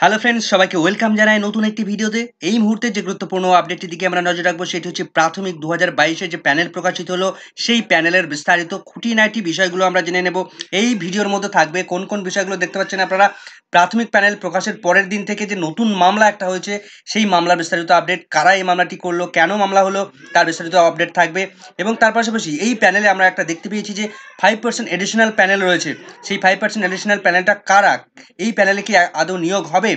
hello friends সবাইকে welcome জানাই নতুন একটি ভিডিওতে এই মুহূর্তে যে গুরুত্বপূর্ণ আপডেটটি দিকে আমরা নজর রাখবো সেটি হচ্ছে প্রাথমিক দু হাজার যে প্যানেল প্রকাশিত হলো সেই প্যানেলের বিস্তারিত খুঁটিনাটি বিষয়গুলো আমরা জেনে নেব এই ভিডিওর মধ্যে থাকবে কোন কোন বিষয়গুলো দেখতে পাচ্ছেন আপনারা প্রাথমিক প্যানেল প্রকাশের পরের দিন থেকে যে নতুন মামলা একটা হয়েছে সেই মামলার বিস্তারিত আপডেট কারা এই মামলাটি করলো কেন মামলা হলো তার বিস্তারিত আপডেট থাকবে এবং তার পাশাপাশি এই প্যানেলে আমরা একটা দেখতে পেয়েছি যে ফাইভ পার্সেন্ট এডিশনাল প্যানেল রয়েছে সেই ফাইভ পার্সেন্ট এডিশনাল প্যানেলটা কারা এই প্যানেলে কি আদৌ নিয়োগ হবে হবে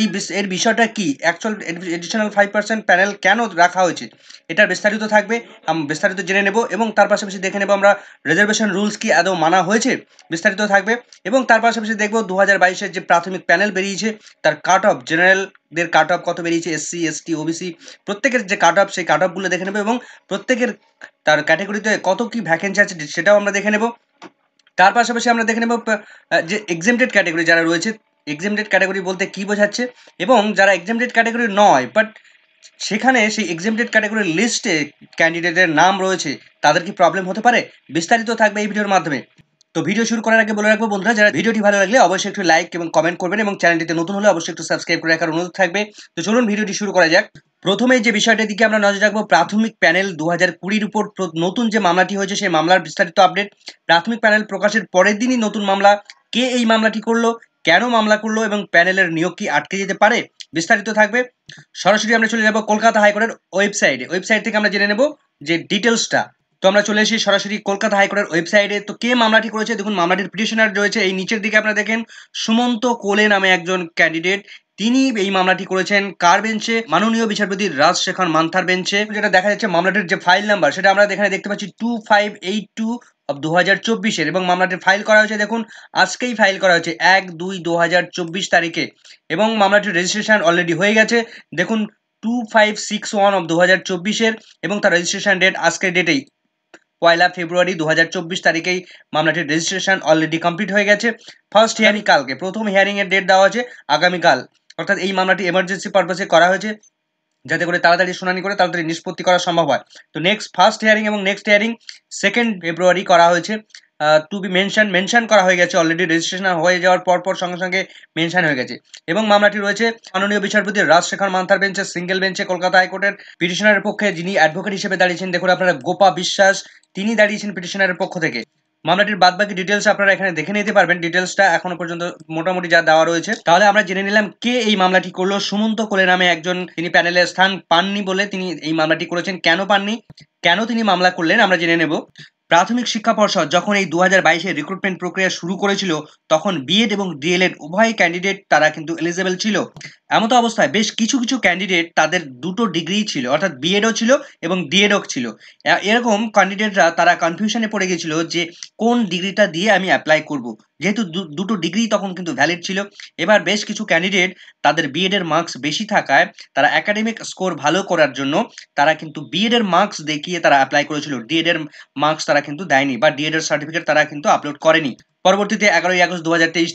এই এর বিষয়টা কি actual additional five percent panel কেন রাখা হয়েছে এটা বিস্তারিত থাকবে বিস্তারিত জেনে নেব এবং তার পাশাপাশি দেখে নেব আমরা রিজার্ভেশন রুলস কি আদৌ মানা হয়েছে বিস্তারিত থাকবে এবং তার পাশাপাশি দেখব দু হাজার বাইশের যে প্রাথমিক প্যানেল বেরিয়েছে তার কাট অফ জেনারেলদের কাট অফ কত বেরিয়েছে এসসি এসটি ওবিসি প্রত্যেকের যে কাট অফ সেই কাট অফগুলো দেখে নেবো এবং প্রত্যেকের তার ক্যাটাগরিতে কত কি ভ্যাকেন্সি আছে সেটাও আমরা দেখে নেব তার পাশাপাশি আমরা দেখে নেব যে এক্সেমটেড ক্যাটাগরি যারা রয়েছে এক্সামডেড ক্যাটাগরি বলতে কি বোঝাচ্ছে এবং যারা এক্সামডেড ক্যাটাগরি নয় বাট সেখানে সেই এক্সামটেড ক্যাটাগরির লিস্টে ক্যান্ডিডেটের নাম রয়েছে তাদের কি প্রবলেম হতে পারে বিস্তারিত থাকবে এই ভিডিওর মাধ্যমে তো ভিডিও শুরু করার আগে বলে রাখবো বন্ধুরা যারা ভিডিওটি ভালো লাগলে অবশ্যই একটু লাইক এবং কমেন্ট করবেন এবং চ্যানেলটিতে নতুন হলে অবশ্যই একটু সাবস্ক্রাইব করে রাখার অনুরোধ থাকবে তো চলুন ভিডিওটি শুরু করা যাক প্রথমে যে বিষয়টির দিকে আমরা নজর রাখবো প্রাথমিক প্যানেল দু হাজার কুড়ির উপর নতুন যে মামলাটি হয়েছে সেই মামলার বিস্তারিত আপডেট প্রাথমিক প্যানেল প্রকাশের পরের দিনই নতুন মামলা কে এই মামলাটি করলো কেন মামলা করলো এবং প্যানেলের নিয়োগ কি আটকে যেতে পারে বিস্তারিত থাকবে সরাসরি আমরা চলে যাব কলকাতা হাইকোর্টের ওয়েবসাইটে ওয়েবসাইট থেকে আমরা জেনে নেব যে ডিটেলসটা তো আমরা চলে এসেছি সরাসরি কলকাতা হাইকোর্টের ওয়েবসাইটে তো কে মামলাটি করেছে দেখুন মামলাটির পিটিশনার রয়েছে এই নিচের দিকে আপনারা দেখেন সুমন্ত কোলে নামে একজন ক্যান্ডিডেট তিনি এই মামলাটি করেছেন কার বেঞ্চে মাননীয় বিচারপতি রাজশেখর মান্থার বেঞ্চে যেটা দেখা যাচ্ছে মামলাটির যে ফাইল নাম্বার সেটা আমরা এখানে দেখতে পাচ্ছি টু ফাইভ এইট টু দু হাজার চব্বিশের এবং মামলাটি ফাইল করা হয়েছে দেখুন আজকেই ফাইল করা হয়েছে এক দুই দু হাজার চব্বিশ তারিখে এবং মামলাটির রেজিস্ট্রেশন অলরেডি হয়ে গেছে দেখুন two five six one of দু হাজার চব্বিশের এবং তার রেজিস্ট্রেশন ডেট আজকের ডেটেই পয়লা ফেব্রুয়ারি দু তারিখেই মামলাটির রেজিস্ট্রেশন অলরেডি কমপ্লিট হয়ে গেছে ফার্স্ট হিয়ারিং কালকে প্রথম হিয়ারিংয়ের ডেট দেওয়া হয়েছে আগামীকাল অর্থাৎ এই মামলাটি এমার্জেন্সি পারপাসে করা হয়েছে যাতে করে তাড়াতাড়ি শুনানি করে তাড়াতাড়ি নিষ্পত্তি করা সম্ভব হয় তো নেক্সট ফার্স্ট হিয়ারিং এবং নেক্সট হিয়ারিং সেকেন্ড ফেব্রুয়ারি করা হয়েছে টু বি মেনশন মেনশন করা হয়ে গেছে অলরেডি রেজিস্ট্রেশন হয়ে যাওয়ার পর পর সঙ্গে সঙ্গে মেনশন হয়ে গেছে এবং মামলাটি রয়েছে মাননীয় বিচারপতি রাজশেখর মান্থার বেঞ্চে সিঙ্গেল বেঞ্চে কলকাতা হাইকোর্টের পিটিশনারের পক্ষে যিনি অ্যাডভোকেট হিসেবে দাঁড়িয়েছেন দেখুন আপনারা গোপা বিশ্বাস তিনি দাঁড়িয়েছেন পিটিশনারের পক্ষ থেকে মামলাটির বাদ বাকি ডিটেলস আপনারা এখানে দেখে নিতে পারবেন ডিটেলসটা এখনো পর্যন্ত মোটামুটি যা দেওয়া রয়েছে তাহলে আমরা জেনে নিলাম কে এই মামলাটি করলো সুমন্ত কোলে নামে একজন তিনি প্যানেলে স্থান পাননি বলে তিনি এই মামলাটি করেছেন কেন পাননি কেন তিনি মামলা করলেন আমরা জেনে নেব প্রাথমিক শিক্ষা পর্ষদ যখন এই দু হাজার রিক্রুটমেন্ট প্রক্রিয়া শুরু করেছিল তখন বিএড এবং ডিএলএড উভয় ক্যান্ডিডেট তারা কিন্তু এলিজেবল ছিল তো অবস্থায় বেশ কিছু কিছু ক্যান্ডিডেট তাদের দুটো ডিগ্রি ছিল অর্থাৎ বিএডও ছিল এবং ডিএডও ছিল এরকম ক্যান্ডিডেটরা তারা কনফিউশনে পড়ে গেছিল যে কোন ডিগ্রিটা দিয়ে আমি অ্যাপ্লাই করব যেহেতু দুটো ডিগ্রি তখন কিন্তু ভ্যালিড ছিল এবার বেশ কিছু ক্যান্ডিডেট তাদের বিএড এর মার্কস বেশি থাকায় তারা একাডেমিক স্কোর ভালো করার জন্য তারা কিন্তু বিএড এর মার্কস দেখিয়ে তারা অ্যাপ্লাই করেছিল ডিএড এর মার্কস তারা কিন্তু দেয়নি বা ডিএড এর সার্টিফিকেট তারা কিন্তু আপলোড করেনি পরবর্তীতে এগারোই আগস্ট দু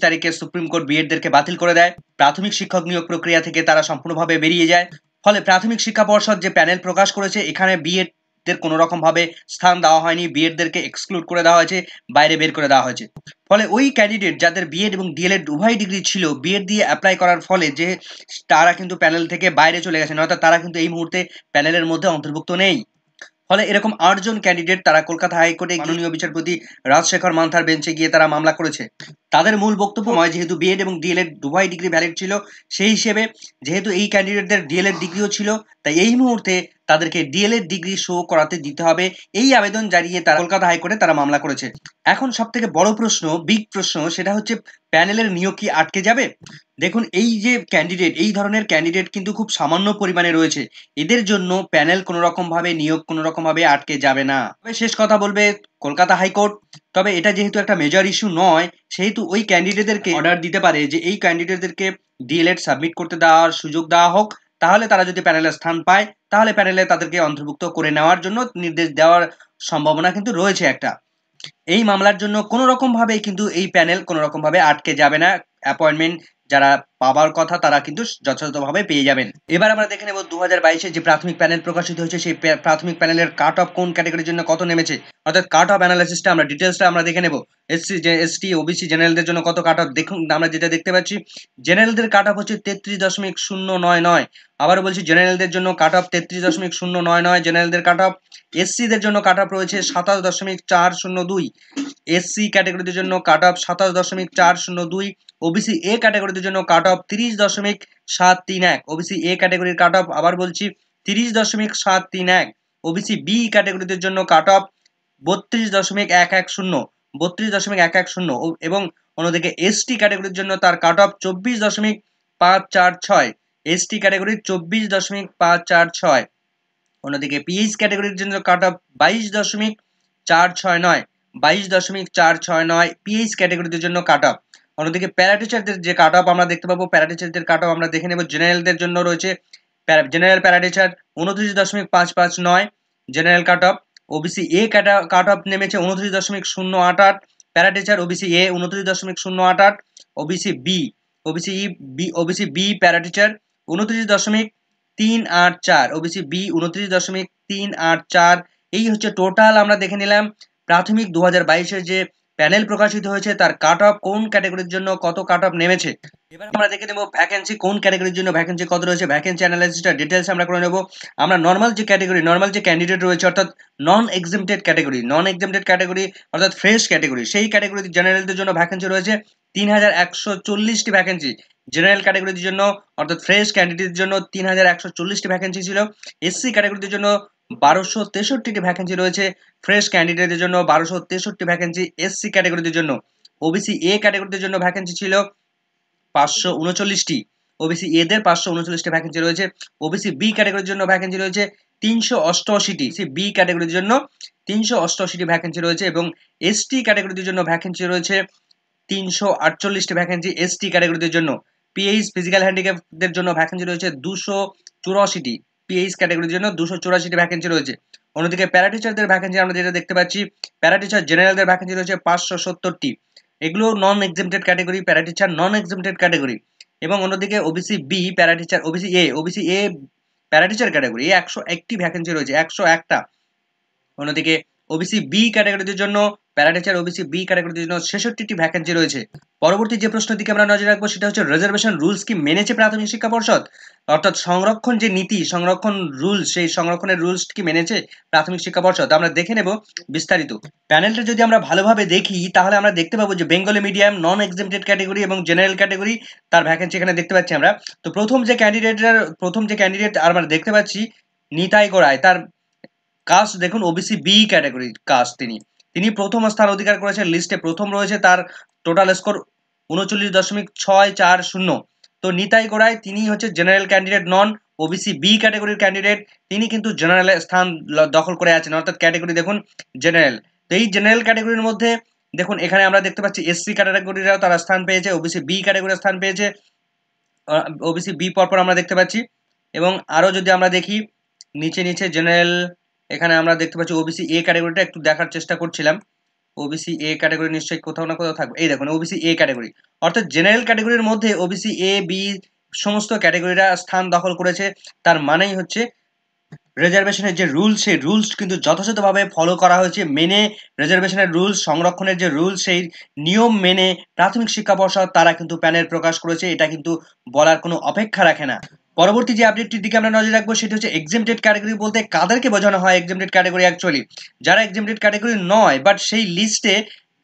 তারিখে সুপ্রিম কোর্ট বিএডদেরকে বাতিল করে দেয় প্রাথমিক শিক্ষক নিয়োগ প্রক্রিয়া থেকে তারা সম্পূর্ণভাবে বেরিয়ে যায় ফলে প্রাথমিক শিক্ষা পর্ষদ যে প্যানেল প্রকাশ করেছে এখানে বিএড দের কোনো রকমভাবে স্থান দেওয়া হয়নি বিএডদেরকে এক্সক্লুড করে দেওয়া হয়েছে বাইরে বের করে দেওয়া হয়েছে ফলে ওই ক্যান্ডিডেট যাদের বিএড এবং ডিএলএড উভয় ডিগ্রি ছিল বিএড দিয়ে অ্যাপ্লাই করার ফলে যে তারা কিন্তু প্যানেল থেকে বাইরে চলে গেছেন অর্থাৎ তারা কিন্তু এই মুহূর্তে প্যানেলের মধ্যে অন্তর্ভুক্ত নেই ফলে এরকম আটজন ক্যান্ডিডেট তারা কলকাতা হাইকোর্টে মাননীয় বিচারপতি রাজশেখর মান্থার বেঞ্চে গিয়ে তারা মামলা করেছে তাদের মূল বক্তব্য হয় যেহেতু বিএড এবং ডিএলএড দুবাই ডিগ্রি ভ্যালিড ছিল সেই হিসেবে যেহেতু এই ক্যান্ডিডেটদের ডিএলএড ডিগ্রিও ছিল তাই এই মুহূর্তে তাদেরকে ডিএলএড ডিগ্রি শো করাতে দিতে হবে এই আবেদন জানিয়ে তারা কলকাতা হাইকোর্টে তারা মামলা করেছে এখন সব থেকে বড় প্রশ্ন বিগ প্রশ্ন সেটা হচ্ছে প্যানেলের নিয়োগ কি আটকে যাবে দেখুন এই যে ক্যান্ডিডেট এই ধরনের ক্যান্ডিডেট কিন্তু খুব সামান্য পরিমাণে রয়েছে এদের জন্য প্যানেল কোনো রকমভাবে নিয়োগ কোনো রকমভাবে আটকে যাবে না তবে শেষ কথা বলবে কলকাতা হাইকোর্ট তবে এটা যেহেতু একটা মেজর ইস্যু নয় সেহেতু ওই ক্যান্ডিডেটদেরকে অর্ডার দিতে পারে যে এই ক্যান্ডিডেটদেরকে ডিএলএড সাবমিট করতে দেওয়ার সুযোগ দেওয়া হোক তাহলে তারা যদি প্যানেলে স্থান পায় তাহলে প্যানেলে তাদেরকে অন্তর্ভুক্ত করে নেওয়ার জন্য নির্দেশ দেওয়ার সম্ভাবনা কিন্তু রয়েছে একটা এই মামলার জন্য কোনো রকমভাবে কিন্তু এই প্যানেল কোনো রকমভাবে আটকে যাবে না অ্যাপয়েন্টমেন্ট যারা পাওয়ার কথা তারা কিন্তু যথাযথভাবে পেয়ে যাবেন এবার আমরা দেখে নেব দু হাজার যে প্রাথমিক প্যানেল প্রকাশিত হয়েছে সেই প্রাথমিক প্যানেলের কাট অফ কোন ক্যাটাগরির জন্য কত নেমেছে অর্থাৎ কাট অফ অ্যানালাইসিসটা আমরা ডিটেলসটা আমরা দেখে নেব এসসি এসটি ওবিসি জেনারেলদের জন্য কত কাট অফ দেখুন আমরা যেটা দেখতে পাচ্ছি জেনারেলদের কাট অফ হচ্ছে তেত্রিশ দশমিক শূন্য নয় নয় আবারও বলছি জেনারেলদের জন্য কাট অফ তেত্রিশ দশমিক শূন্য নয় নয় জেনারেলদের কাট অফ এসসিদের জন্য কাট অফ রয়েছে সাতাশ দশমিক চার শূন্য দুই এসসি ক্যাটাগরিদের জন্য কাট অফ সাতাশ দশমিক চার শূন্য দুই ওবিসি এ ক্যাটাগরিদের জন্য কাট অফ তিরিশ দশমিক সাত তিন এক ওবিসি এ ক্যাটাগরির কাট অফ আবার বলছি তিরিশ দশমিক সাত তিন এক ওবিসি বি ক্যাটাগরিদের জন্য কাট অফ বত্রিশ দশমিক এক এক শূন্য বত্রিশ দশমিক এক এক শূন্য এবং অন্যদিকে এসটি ক্যাটাগরির জন্য তার কাট অফ চব্বিশ দশমিক পাঁচ চার ছয় এসটি ক্যাটাগরির চব্বিশ দশমিক পাঁচ চার ছয় অন্যদিকে পিএইচ ক্যাটাগরির জন্য কাট অফ বাইশ দশমিক চার ছয় নয় বাইশ দশমিক চার ছয় নয় পিএইচ ক্যাটাগরিদের জন্য কাট অফ অন্যদিকে প্যারাটিচারদের যে কাট অফ আমরা দেখতে পাবো প্যারাটিচারদের কাট অফ আমরা দেখে নেব জেনারেলদের জন্য রয়েছে জেনারেল প্যারাটিচার উনত্রিশ দশমিক পাঁচ পাঁচ নয় general cut off OBC A কাটা কাট অফ নেমেছে উনত্রিশ দশমিক শূন্য আট আট প্যারাটিচার ওবিসি এ উনত্রিশ দশমিক শূন্য আট আট OBC B OBC E B OBC B para teacher উনত্রিশ দশমিক তিন আট চার ওবিসি বি উনত্রিশ দশমিক তিন আট চার এই হচ্ছে টোটাল আমরা দেখে নিলাম প্রাথমিক দু হাজার বাইশের যে প্যানেল প্রকাশিত হয়েছে তার কাট অফ কোন ক্যাটাগরির জন্য কত কাট অফ নেমেছে এবার আমরা দেখে নেবো ভ্যাকেন্সি কোন ক্যাটাগরির জন্য ভ্যাকেন্সি কত রয়েছে ভ্যাকেন্সি অ্যানালাইসিসটা ডিটেলস আমরা করে নেবো আমরা নর্মাল যে ক্যাটাগরি নর্মাল যে ক্যান্ডিডেট রয়েছে অর্থাৎ non exempted category non exempted category অর্থাৎ ফ্রেশ ক্যাটাগরি সেই ক্যাটাগরিতে জেনারেলদের জন্য ভ্যাকেন্সি রয়েছে তিন হাজার একশো চল্লিশটি ভ্যাকেন্সি জেনারেল ক্যাটাগরির জন্য অর্থাৎ ফ্রেশ ক্যান্ডিডেটের জন্য তিন হাজার একশো চল্লিশটি ভ্যাকেন্সি ছিল এসসি ক্যাটাগরির জন্য বারোশো তেষট্টিটি ভ্যাকেন্সি রয়েছে ফ্রেশ ক্যান্ডিডেটের জন্য বারোশো তেষট্টি ভ্যাকেন্সি এসসি ক্যাটাগরিদের জন্য ওবিসি এ ক্যাটাগরিদের জন্য ভ্যাকেন্সি ছিল পাঁচশো উনচল্লিশটি ওবিসি এদের পাঁচশো উনচল্লিশটি ভ্যাকেন্সি রয়েছে ওবিসি বি ক্যাটাগরির জন্য ভ্যাকেন্সি রয়েছে তিনশো অষ্টআশিটি সি বি ক্যাটাগরির জন্য তিনশো অষ্টআশিটি ভ্যাকেন্সি রয়েছে এবং এসটি ক্যাটাগরিদের জন্য ভ্যাকেন্সি রয়েছে তিনশো আটচল্লিশটি ভ্যাকেন্সি এসটি ক্যাটাগরিদের জন্য পিএইচ ফিজিক্যাল হ্যান্ডিক্যাপদের জন্য ভ্যাকেন্সি রয়েছে দুশো চুরাশিটি পিএইচ ক্যাটাগরির জন্য দুশো চুরাশিটি ভ্যাকেন্সি রয়েছে অন্যদিকে প্যারা টিচারদের ভ্যাকেন্সি আমরা যেটা দেখতে পাচ্ছি প্যারা টিচার জেনারেলদের ভ্যাকেন্সি রয়েছে পাঁচশো সত্তরটি এগুলো non exempted category para teacher non exempted category এবং অন্যদিকে OBC B para teacher OBC A OBC A para teacher category একশো একটি ভ্যাকেন্সি রয়েছে একশো একটা অন্যদিকে ওবিসি বি ক্যাটাগরিদের জন্য প্যারাটেচার ওবিসি বি ক্যাটাগরিদের জন্য ছেষট্টিটি ভ্যাকেন্সি রয়েছে পরবর্তী যে প্রশ্ন দিকে আমরা নজর রাখবো সেটা হচ্ছে রিজার্ভেশন রুলস কি মেনেছে প্রাথমিক শিক্ষা পর্ষদ অর্থাৎ সংরক্ষণ যে নীতি সংরক্ষণ রুলস সেই সংরক্ষণের রুলস কি মেনেছে প্রাথমিক শিক্ষা পর্ষদ আমরা দেখে নেব বিস্তারিত প্যানেলটা যদি আমরা ভালোভাবে দেখি তাহলে আমরা দেখতে পাবো যে Bengali medium non exempted category এবং জেনারেল ক্যাটাগরি তার ভ্যাকেন্সি এখানে দেখতে পাচ্ছি আমরা তো প্রথম যে ক্যান্ডিডেটের প্রথম যে ক্যান্ডিডেট আমরা দেখতে পাচ্ছি নিতাই গোড়ায় তার কাস্ট দেখুন ওবিসি বি ক্যাটাগরি কাস্ট তিনি তিনি প্রথম স্থান অধিকার করেছেন লিস্টে প্রথম রয়েছে তার টোটাল স্কোর উনচল্লিশ দশমিক ছয় চার শূন্য তো নিতাই গোড়ায় তিনি হচ্ছে general candidate non OBC B ক্যাটাগরির ক্যান্ডিডেট তিনি কিন্তু জেনারেল স্থান দখল করে আছেন অর্থাৎ ক্যাটাগরি দেখুন জেনারেল তো এই জেনারেল ক্যাটাগরির মধ্যে দেখুন এখানে আমরা দেখতে পাচ্ছি এসসি ক্যাটাগরিরাও তারা স্থান পেয়েছে ওবিসি বি ক্যাটাগরি স্থান পেয়েছে ওবিসি বি পরপর আমরা দেখতে পাচ্ছি এবং আরও যদি আমরা দেখি নিচে নিচে জেনারেল এখানে আমরা দেখতে পাচ্ছি ওবিসি এ ক্যাটাগরিটা একটু দেখার চেষ্টা করছিলাম ওবিসি এ ক্যাটাগরি নিশ্চয়ই কোথাও না কোথাও থাকবে এই দেখুন ওবিসি এ ক্যাটাগরি অর্থাৎ জেনারেল ক্যাটাগরির মধ্যে ওবিসি এ বি সমস্ত ক্যাটাগরিরা স্থান দখল করেছে তার মানেই হচ্ছে রিজার্ভেশনের যে রুলস সেই রুলস কিন্তু যথাযথভাবে ফলো করা হয়েছে মেনে রিজার্ভেশনের রুলস সংরক্ষণের যে রুলস সেই নিয়ম মেনে প্রাথমিক শিক্ষা পর্ষদ তারা কিন্তু প্যানেল প্রকাশ করেছে এটা কিন্তু বলার কোনো অপেক্ষা রাখে না পরবর্তী যে আপডেটটির দিকে আমরা নজর রাখবো সেটি হচ্ছে এক্সেমটেড ক্যাটাগরি বলতে কাদেরকে বোঝানো হয় এক্সেমটেড ক্যাটাগরি অ্যাকচুয়ালি যারা এক্সেমটেড ক্যাটাগরি নয় বাট সেই লিস্টে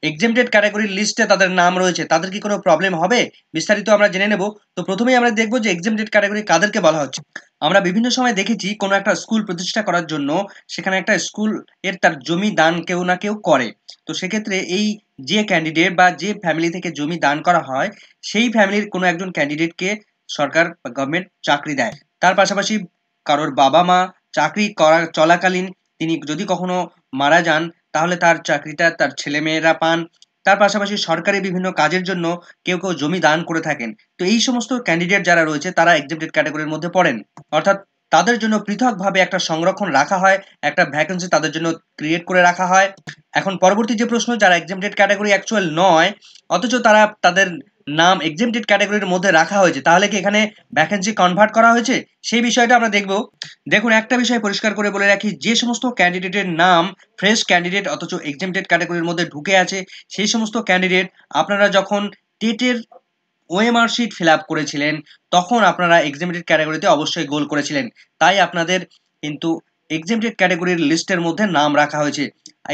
এক্সেমটেড ক্যাটাগরির লিস্টে তাদের নাম রয়েছে তাদের কি কোনো প্রবলেম হবে বিস্তারিত আমরা জেনে নেব তো প্রথমেই আমরা দেখব যে এক্সেমটেড ক্যাটাগরি কাদেরকে বলা হচ্ছে আমরা বিভিন্ন সময় দেখেছি কোনো একটা স্কুল প্রতিষ্ঠা করার জন্য সেখানে একটা স্কুল এর তার জমি দান কেউ না কেউ করে তো সেক্ষেত্রে এই যে ক্যান্ডিডেট বা যে ফ্যামিলি থেকে জমি দান করা হয় সেই ফ্যামিলির কোনো একজন ক্যান্ডিডেটকে সরকার গভর্নমেন্ট চাকরি দেয় তার পাশাপাশি কারোর বাবা মা চাকরি করা চলাকালীন তিনি যদি কখনো মারা যান তাহলে তার চাকরিটা তার ছেলেমেয়েরা পান তার পাশাপাশি সরকারি বিভিন্ন কাজের জন্য কেউ কেউ জমি দান করে থাকেন তো এই সমস্ত ক্যান্ডিডেট যারা রয়েছে তারা এক্সেপ্টেড ক্যাটাগরির মধ্যে পড়েন অর্থাৎ তাদের জন্য পৃথকভাবে একটা সংরক্ষণ রাখা হয় একটা ভ্যাকেন্সি তাদের জন্য ক্রিয়েট করে রাখা হয় এখন পরবর্তী যে প্রশ্ন যারা এক্সেপ্টেড ক্যাটাগরি অ্যাকচুয়াল নয় অথচ তারা তাদের নাম এক্সিমটেড ক্যাটাগরির মধ্যে রাখা হয়েছে তাহলে কি এখানে ভ্যাকেন্সি কনভার্ট করা হয়েছে সেই বিষয়টা আমরা দেখব দেখুন একটা বিষয় পরিষ্কার করে বলে রাখি যে সমস্ত ক্যান্ডিডেটের নাম ফ্রেশ ক্যান্ডিডেট অথচ এক্সিমটেড ক্যাটাগরির মধ্যে ঢুকে আছে সেই সমস্ত ক্যান্ডিডেট আপনারা যখন টেটের ওএমআর শিট ফিল আপ করেছিলেন তখন আপনারা এক্সিমটেড ক্যাটাগরিতে অবশ্যই গোল করেছিলেন তাই আপনাদের কিন্তু এক্সিমটেড ক্যাটাগরির লিস্টের মধ্যে নাম রাখা হয়েছে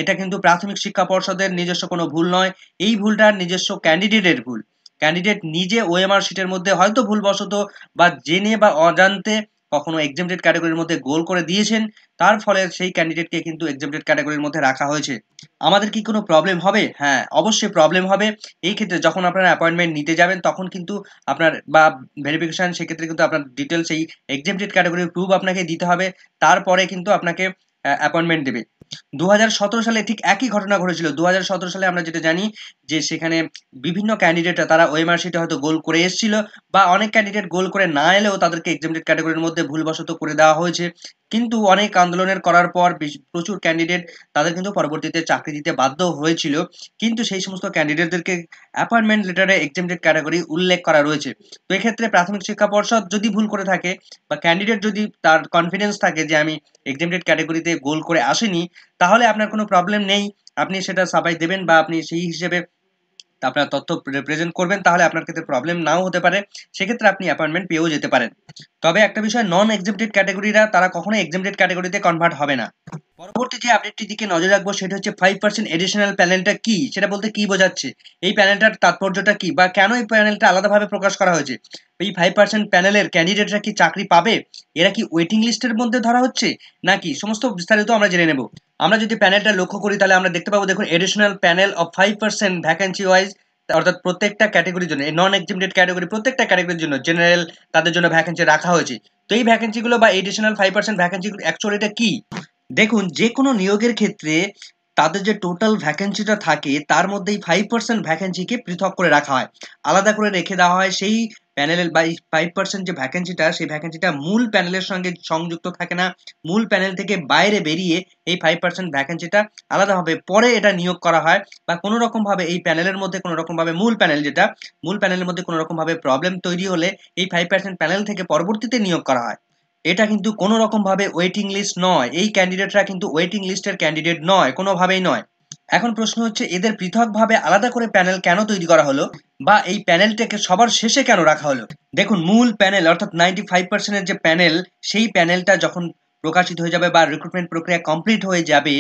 এটা কিন্তু প্রাথমিক শিক্ষা পর্ষদের নিজস্ব কোনো ভুল নয় এই ভুলটা নিজস্ব ক্যান্ডিডেটের ভুল ক্যান্ডিডেট নিজে ওএমআর শিটের মধ্যে হয়তো ভুলবশত বা জেনে বা অজান্তে কখনো এক্সামটেড ক্যাটাগরির মধ্যে গোল করে দিয়েছেন তার ফলে সেই ক্যান্ডিডেটকে কিন্তু এক্সামটেড ক্যাটাগরির মধ্যে রাখা হয়েছে আমাদের কি কোনো প্রবলেম হবে হ্যাঁ অবশ্যই প্রবলেম হবে এই ক্ষেত্রে যখন আপনারা অ্যাপয়েন্টমেন্ট নিতে যাবেন তখন কিন্তু আপনার বা ভেরিফিকেশান সেক্ষেত্রে কিন্তু আপনার ডিটেলস এই এক্সামটেড ক্যাটাগরির প্রুফ আপনাকে দিতে হবে তারপরে কিন্তু আপনাকে অ্যাপয়েন্টমেন্ট দেবে দু সালে ঠিক একই ঘটনা ঘটেছিল দু সালে আমরা যেটা জানি যে সেখানে বিভিন্ন ক্যান্ডিডেট তারা ওয়েমার্সিটে হয়তো গোল করে এসেছিল বা অনেক ক্যান্ডিডেট গোল করে না এলেও তাদেরকে এক্সামটেড ক্যাটাগরির মধ্যে ভুলবশত করে দেওয়া হয়েছে কিন্তু অনেক আন্দোলনের করার পর প্রচুর ক্যান্ডিডেট তাদের কিন্তু পরবর্তীতে চাকরি দিতে বাধ্য হয়েছিল কিন্তু সেই সমস্ত ক্যান্ডিডেটদেরকে অ্যাপয়েন্টমেন্ট লেটারে এক্সেমটেড ক্যাটাগরি উল্লেখ করা রয়েছে তো এক্ষেত্রে প্রাথমিক শিক্ষা পর্ষদ যদি ভুল করে থাকে বা ক্যান্ডিডেট যদি তার কনফিডেন্স থাকে যে আমি এক্সেমটেড ক্যাটাগরিতে গোল করে আসিনি তাহলে আপনার কোনো প্রবলেম নেই আপনি সেটা সাবাই দেবেন বা আপনি সেই হিসেবে আপনার তথ্য রিপ্রেজেন্ট করবেন তাহলে আপনার ক্ষেত্রে প্রবলেম নাও হতে পারে সেক্ষেত্রে আপনি অ্যাপয়েন্টমেন্ট পেয়েও যেতে পারেন তবে একটা বিষয় নন এক্সিমটেড ক্যাটাগরিরা তারা কখনো এক্সিমটেড ক্যাটাগরিতে কনভার্ট হবে না পরবর্তী যে আপডেটটি দিকে নজর রাখবো সেটা হচ্ছে ফাইভ পার্সেন্ট এডিশনাল প্যানেলটা কি সেটা বলতে কি বোঝাচ্ছে এই প্যানেলটার তাৎপর্যটা কি বা কেন এই প্যানেলটা আলাদাভাবে প্রকাশ করা হয়েছে এই ফাইভ পার্সেন্ট প্যানেলের ক্যান্ডিডেটরা কি চাকরি পাবে এরা কি ওয়েটিং লিস্টের মধ্যে ধরা হচ্ছে নাকি সমস্ত বিস্তারিত আমরা জেনে নেব আমরা যদি প্যানেলটা লক্ষ্য করি তাহলে আমরা দেখতে পাবো দেখুন additional panel of five percent vacancy wise অর্থাৎ প্রত্যেকটা ক্যাটাগরির জন্য নন এক্সিমটেড ক্যাটাগরি প্রত্যেকটা ক্যাটাগরির জন্য জেনারেল তাদের জন্য ভ্যাকেন্সি রাখা হয়েছে তো এই ভ্যাকেন্সিগুলো বা এডিশনাল ফাইভ পার্সেন্ট ভ্যাকেন্সিগুলো অ্যাকচুয়ালি এটা কী দেখুন যে কোনো নিয়োগের ক্ষেত্রে তাদের যে টোটাল ভ্যাকেন্সিটা থাকে তার মধ্যেই ফাইভ পার্সেন্ট ভ্যাকেন্সিকে পৃথক করে রাখা হয় আলাদা করে রেখে দেওয়া হয় সেই প্যানেলের বা ফাইভ পার্সেন্ট যে ভ্যাকেন্সিটা সেই ভ্যাকেন্সিটা মূল প্যানেলের সঙ্গে সংযুক্ত থাকে না মূল প্যানেল থেকে বাইরে বেরিয়ে এই ফাইভ পার্সেন্ট ভ্যাকেন্সিটা আলাদাভাবে পরে এটা নিয়োগ করা হয় বা কোনো রকমভাবে এই প্যানেলের মধ্যে কোনো রকমভাবে মূল প্যানেল যেটা মূল প্যানেলের মধ্যে কোনো রকমভাবে প্রবলেম তৈরি হলে এই ফাইভ পার্সেন্ট প্যানেল থেকে পরবর্তীতে নিয়োগ করা হয় এটা কিন্তু কোনো রকমভাবে ওয়েটিং লিস্ট নয় এই ক্যান্ডিডেটরা কিন্তু ওয়েটিং লিস্টের ক্যান্ডিডেট নয় কোনোভাবেই নয় এখন প্রশ্ন হচ্ছে এদের পৃথকভাবে আলাদা করে প্যানেল কেন তৈরি করা হলো বা এই প্যানেলটাকে সবার শেষে কেন রাখা হলো দেখুন মূল প্যানেল অর্থাৎ নাইনটি ফাইভ পার্সেন্টের যে প্যানেল সেই প্যানেলটা যখন প্রকাশিত হয়ে যাবে বা রিক্রুটমেন্ট প্রক্রিয়া কমপ্লিট হয়ে যাবে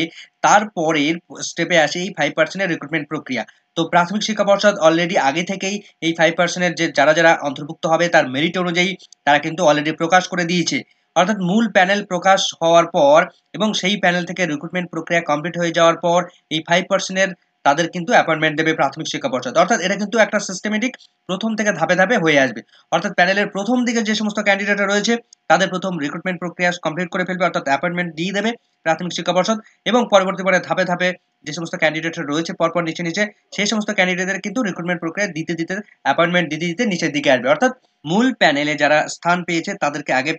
তারপরের স্টেপে আসে এই ফাইভ পার্সেন্টের রিক্রুটমেন্ট প্রক্রিয়া তো প্রাথমিক শিক্ষা পর্ষদ অলরেডি আগে থেকেই এই ফাইভ পার্সেন্টের যে যারা যারা অন্তর্ভুক্ত হবে তার মেরিট অনুযায়ী তারা কিন্তু অলরেডি প্রকাশ করে দিয়েছে অর্থাৎ মূল প্যানেল প্রকাশ হওয়ার পর এবং সেই প্যানেল থেকে রিক্রুটমেন্ট প্রক্রিয়া কমপ্লিট হয়ে যাওয়ার পর এই ফাইভ পার্সেন্টের তাদের কিন্তু অ্যাপয়েন্টমেন্ট দেবে প্রাথমিক শিক্ষা পর্ষদ অর্থাৎ এটা কিন্তু একটা সিস্টেমেটিক প্রথম থেকে ধাপে ধাপে হয়ে আসবে অর্থাৎ প্যানেলের প্রথম দিকে যে সমস্ত ক্যান্ডিডেট রয়েছে তাদের প্রথম রিক্রুটমেন্ট প্রক্রিয়া কমপ্লিট করে ফেলবে অর্থাৎ অ্যাপয়েন্টমেন্ট দিয়ে দেবে প্রাথমিক শিক্ষা পর্ষদ এবং পরবর্তী পরে ধাপে ধাপে যে সমস্ত ক্যান্ডিডেট রয়েছে পরপর নিচে নিচে সেই সমস্ত ক্যান্ডিডেটদের কিন্তু রিক্রুটমেন্ট প্রক্রিয়া দিতে দিতে অ্যাপয়েন্টমেন্ট দিতে দিতে নিচের দিকে আসবে অর্থাৎ মূল প্যানেলে যারা স্থান পেয়েছে তাদেরকে আগে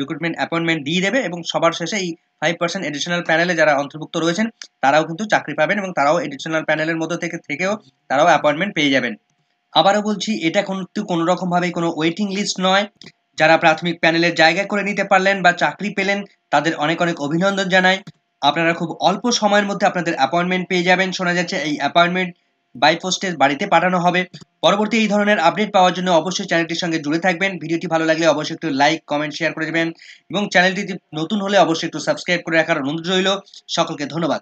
রিক্রুটমেন্ট অ্যাপয়েন্টমেন্ট দিয়ে দেবে এবং সবার শেষে এই ফাইভ পার্সেন্ট এডিশনাল প্যানেলে যারা অন্তর্ভুক্ত রয়েছেন তারাও কিন্তু চাকরি পাবেন এবং তারাও এডিশনাল প্যানেলের মধ্যে থেকে থেকেও তারাও অ্যাপয়েন্টমেন্ট পেয়ে যাবেন আবারও বলছি এটা কিন্তু কোনো রকমভাবে কোনো ওয়েটিং লিস্ট নয় যারা প্রাথমিক প্যানেলের জায়গা করে নিতে পারলেন বা চাকরি পেলেন তাদের অনেক অনেক অভিনন্দন জানাই আপনারা খুব অল্প সময়ের মধ্যে আপনাদের অ্যাপয়েন্টমেন্ট পেয়ে যাবেন শোনা যাচ্ছে এই অ্যাপয়েন্টমেন্ট বাই বাড়িতে পাঠানো হবে পরবর্তী এই ধরনের আপডেট পাওয়ার জন্য অবশ্যই চ্যানেলটির সঙ্গে জুড়ে থাকবেন ভিডিওটি ভালো লাগলে অবশ্যই একটু লাইক কমেন্ট শেয়ার করে দেবেন এবং চ্যানেলটি নতুন হলে অবশ্যই একটু সাবস্ক্রাইব করে রাখার অনুরোধ রইল সকলকে ধন্যবাদ